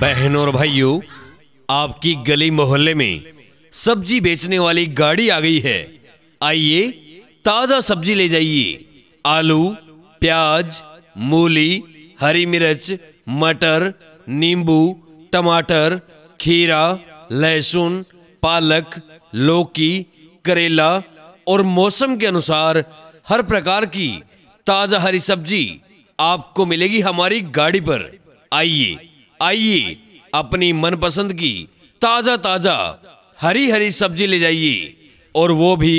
बहनों और भाइयों आपकी गली मोहल्ले में सब्जी बेचने वाली गाड़ी आ गई है आइए ताजा सब्जी ले जाइए आलू प्याज मूली हरी मिर्च मटर नींबू टमाटर खीरा लहसुन पालक लौकी करेला और मौसम के अनुसार हर प्रकार की ताजा हरी सब्जी आपको मिलेगी हमारी गाड़ी पर आइए आइए अपनी मनपसंद की ताजा ताजा हरी हरी सब्जी ले जाइए और वो भी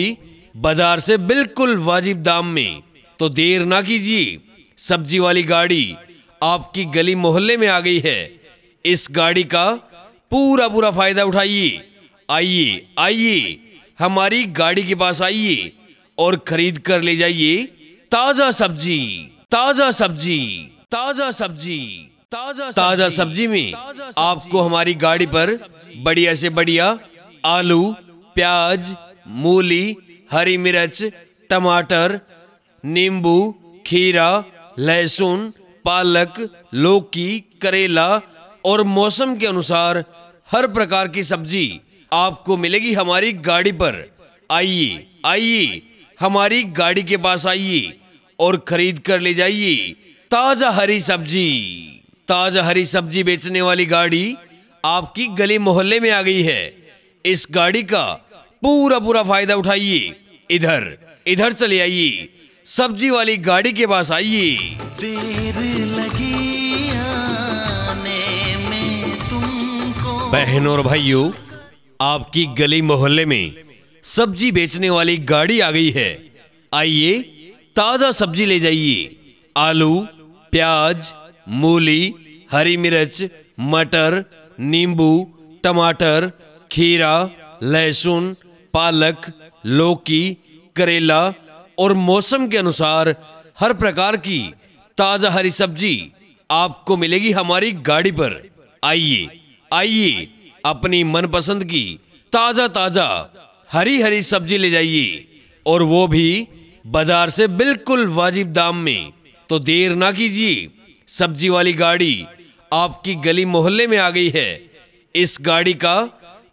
बाजार से बिल्कुल वाजिब दाम में तो देर ना कीजिए सब्जी वाली गाड़ी आपकी गली मोहल्ले में आ गई है इस गाड़ी का पूरा पूरा फायदा उठाइए आइए आइए हमारी गाड़ी के पास आइए और खरीद कर ले जाइए ताजा सब्जी ताजा सब्जी ताजा सब्जी ताजा सब्जी में आपको हमारी गाड़ी पर बढ़िया से बढ़िया आलू प्याज मूली हरी मिर्च टमाटर नींबू खीरा लहसुन पालक लौकी करेला और मौसम के अनुसार हर प्रकार की सब्जी आपको मिलेगी हमारी गाड़ी पर आइए आइए हमारी गाड़ी के पास आइए और खरीद कर ले जाइए ताजा हरी सब्जी ताजा हरी सब्जी बेचने वाली गाड़ी आपकी गली मोहल्ले में आ गई है इस गाड़ी का पूरा पूरा फायदा उठाइए इधर इधर चले आइए सब्जी वाली गाड़ी के पास आइए बहनों और भाइयों आपकी गली मोहल्ले में सब्जी बेचने वाली गाड़ी आ गई है आइए ताजा सब्जी ले जाइए आलू प्याज मूली हरी मिर्च मटर नींबू टमाटर खीरा लहसुन पालक लौकी करेला और मौसम के अनुसार हर प्रकार की ताजा हरी सब्जी आपको मिलेगी हमारी गाड़ी पर आइए आइए अपनी मनपसंद की ताजा ताजा हरी हरी सब्जी ले जाइए और वो भी बाजार से बिल्कुल वाजिब दाम में तो देर ना कीजिए सब्जी वाली गाड़ी आपकी गली मोहल्ले में आ गई है इस गाड़ी का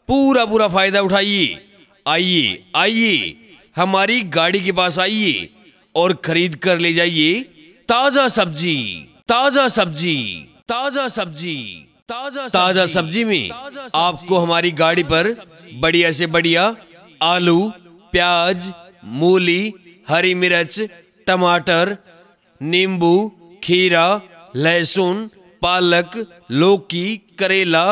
पूरा पूरा फायदा उठाइए आइए आइए हमारी गाड़ी के पास आइए और खरीद कर ले जाइए ताजा सब्जी ताजा सब्जी ताजा सब्जी ताजा ताजा सब्जी में आपको हमारी गाड़ी पर बढ़िया से बढ़िया आलू प्याज मूली हरी मिर्च टमाटर नींबू खीरा लहसुन पालक लौकी करेला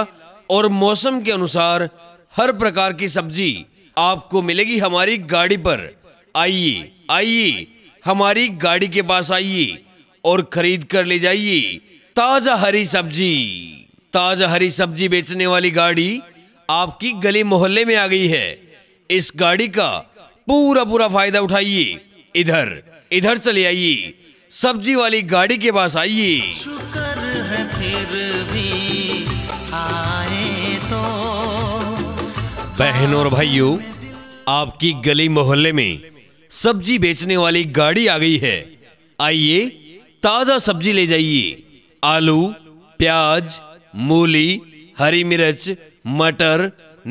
और मौसम के अनुसार हर प्रकार की सब्जी आपको मिलेगी हमारी गाड़ी पर आइए आइए हमारी गाड़ी के पास आइए और खरीद कर ले जाइए ताजा हरी सब्जी ताजा हरी सब्जी बेचने वाली गाड़ी आपकी गली मोहल्ले में आ गई है इस गाड़ी का पूरा पूरा फायदा उठाइए इधर इधर चले आइए सब्जी वाली गाड़ी के पास आइए तो और भाइयों आपकी गली मोहल्ले में सब्जी बेचने वाली गाड़ी आ गई है आइए ताजा सब्जी ले जाइए आलू प्याज मूली हरी मिर्च मटर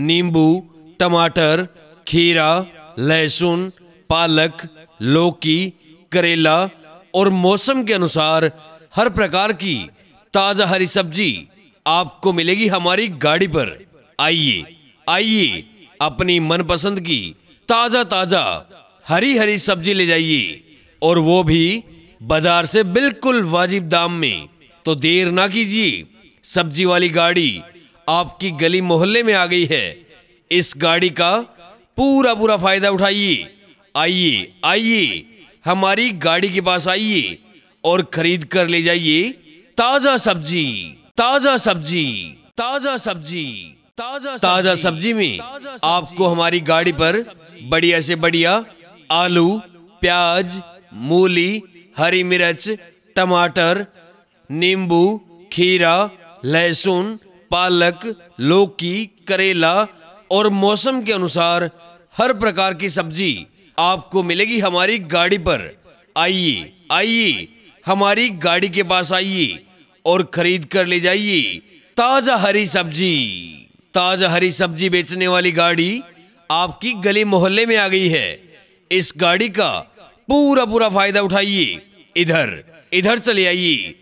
नींबू टमाटर खीरा लहसुन पालक लौकी करेला और मौसम के अनुसार हर प्रकार की ताज़ा हरी सब्जी आपको मिलेगी हमारी गाड़ी पर आइए आइए अपनी मनपसंद की ताज़ा ताज़ा हरी हरी सब्जी ले जाइए और वो भी बाजार से बिल्कुल वाजिब दाम में तो देर ना कीजिए सब्जी वाली गाड़ी आपकी गली मोहल्ले में आ गई है इस गाड़ी का पूरा पूरा फायदा उठाइए आइए आइए हमारी गाड़ी के पास आइए और खरीद कर ले जाइए ताजा सब्जी ताजा सब्जी ताजा सब्जी ताजा ताजा सब्जी में आपको हमारी गाड़ी पर बढ़िया से बढ़िया आलू प्याज मूली हरी मिर्च टमाटर नींबू खीरा लहसुन पालक लौकी करेला और मौसम के अनुसार हर प्रकार की सब्जी आपको मिलेगी हमारी गाड़ी पर आइए आइए हमारी गाड़ी के पास आइए और खरीद कर ले जाइए ताजा हरी सब्जी ताजा हरी सब्जी बेचने वाली गाड़ी आपकी गली मोहल्ले में आ गई है इस गाड़ी का पूरा पूरा फायदा उठाइए इधर इधर चले आइए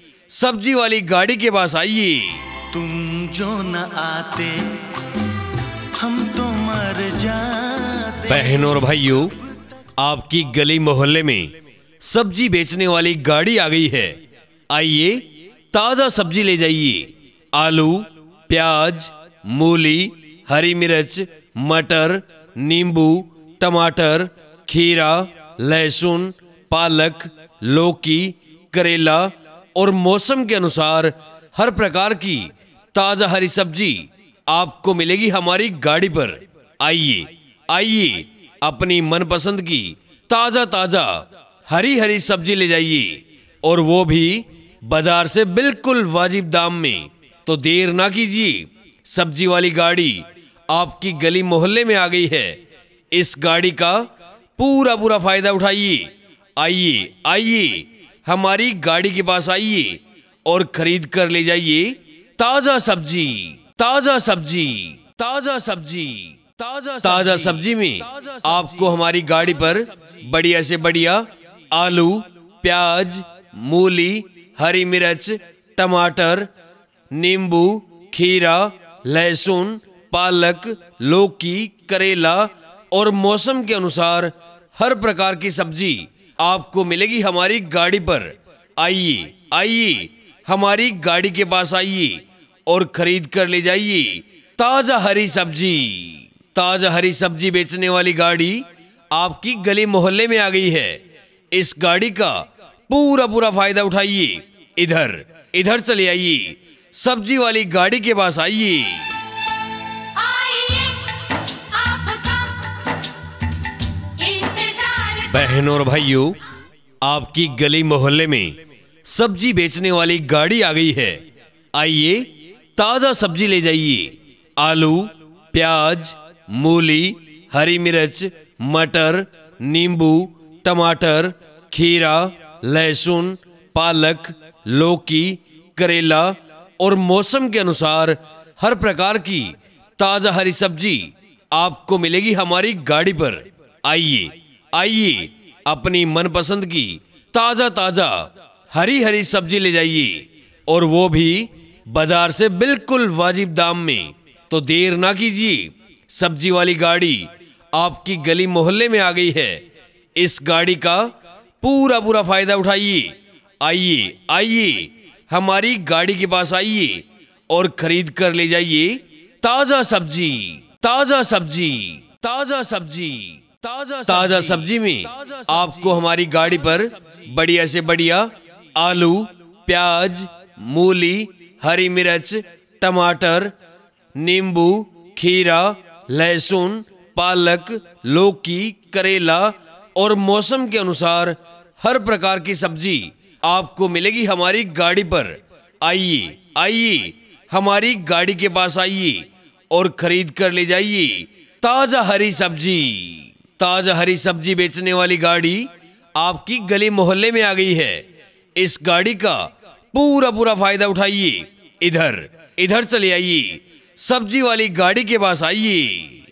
सब्जी वाली गाड़ी के पास आइए तुम जो न आते हम तो मर जाते बहनों और भाइयों आपकी गली मोहल्ले में सब्जी बेचने वाली गाड़ी आ गई है आइए ताजा सब्जी ले जाइए आलू प्याज मूली हरी मिर्च मटर नींबू टमाटर खीरा लहसुन पालक लौकी करेला और मौसम के अनुसार हर प्रकार की ताजा हरी सब्जी आपको मिलेगी हमारी गाड़ी पर आइए आइए अपनी मनपसंद की ताज़ा ताज़ा हरी हरी सब्जी ले जाइए और वो भी बाजार से बिल्कुल वाजिब दाम में तो देर ना कीजिए सब्जी वाली गाड़ी आपकी गली मोहल्ले में आ गई है इस गाड़ी का पूरा पूरा फायदा उठाइए आइए आइए हमारी गाड़ी के पास आइए और खरीद कर ले जाइए ताजा सब्जी ताजा सब्जी ताजा सब्जी ताज़ा सब्जी में आपको हमारी गाड़ी पर बढ़िया से बढ़िया आलू प्याज मूली हरी मिर्च टमाटर नींबू खीरा लहसुन पालक लौकी करेला और मौसम के अनुसार हर प्रकार की सब्जी आपको मिलेगी हमारी गाड़ी पर आइए आइए हमारी गाड़ी के पास आइए और खरीद कर ले जाइए ताजा हरी सब्जी ताज़ा हरी सब्जी बेचने वाली गाड़ी आपकी गली मोहल्ले में आ गई है इस गाड़ी का पूरा पूरा फायदा उठाइए इधर इधर चले आइए सब्जी वाली गाड़ी के पास आइए बहनों और भाइयों आपकी गली मोहल्ले में सब्जी बेचने वाली गाड़ी आ गई है आइए ताजा सब्जी ले जाइए आलू प्याज मूली हरी मिर्च मटर नींबू टमाटर खीरा लहसुन पालक लौकी करेला और मौसम के अनुसार हर प्रकार की ताजा हरी सब्जी आपको मिलेगी हमारी गाड़ी पर आइए आइए अपनी मनपसंद की ताजा ताजा हरी हरी सब्जी ले जाइए और वो भी बाजार से बिल्कुल वाजिब दाम में तो देर ना कीजिए सब्जी वाली गाड़ी आपकी गली मोहल्ले में आ गई है इस गाड़ी का पूरा पूरा फायदा उठाइए आइए आइए हमारी गाड़ी के पास आइए और खरीद कर ले जाइए ताजा सब्जी ताजा सब्जी ताजा सब्जी ताजा ताजा सब्जी में आपको हमारी गाड़ी पर बढ़िया से बढ़िया आलू प्याज मूली हरी मिर्च टमाटर नींबू खीरा लहसुन पालक लौकी करेला और मौसम के अनुसार हर प्रकार की सब्जी आपको मिलेगी हमारी गाड़ी पर आइए आइए हमारी गाड़ी के पास आइए और खरीद कर ले जाइए ताजा हरी सब्जी ताजा हरी सब्जी बेचने वाली गाड़ी आपकी गली मोहल्ले में आ गई है इस गाड़ी का पूरा पूरा फायदा उठाइए इधर इधर चले आइए सब्जी वाली गाड़ी के पास आइए